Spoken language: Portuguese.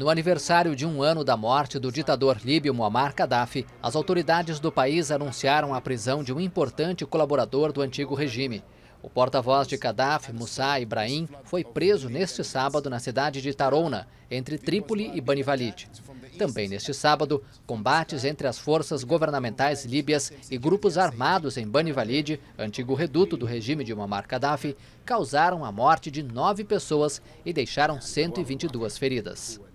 No aniversário de um ano da morte do ditador líbio Muammar Gaddafi, as autoridades do país anunciaram a prisão de um importante colaborador do antigo regime. O porta-voz de Gaddafi, Moussa Ibrahim, foi preso neste sábado na cidade de Tarona, entre Trípoli e Banivalid. Também neste sábado, combates entre as forças governamentais líbias e grupos armados em Bani Walid, antigo reduto do regime de Muammar Gaddafi, causaram a morte de nove pessoas e deixaram 122 feridas.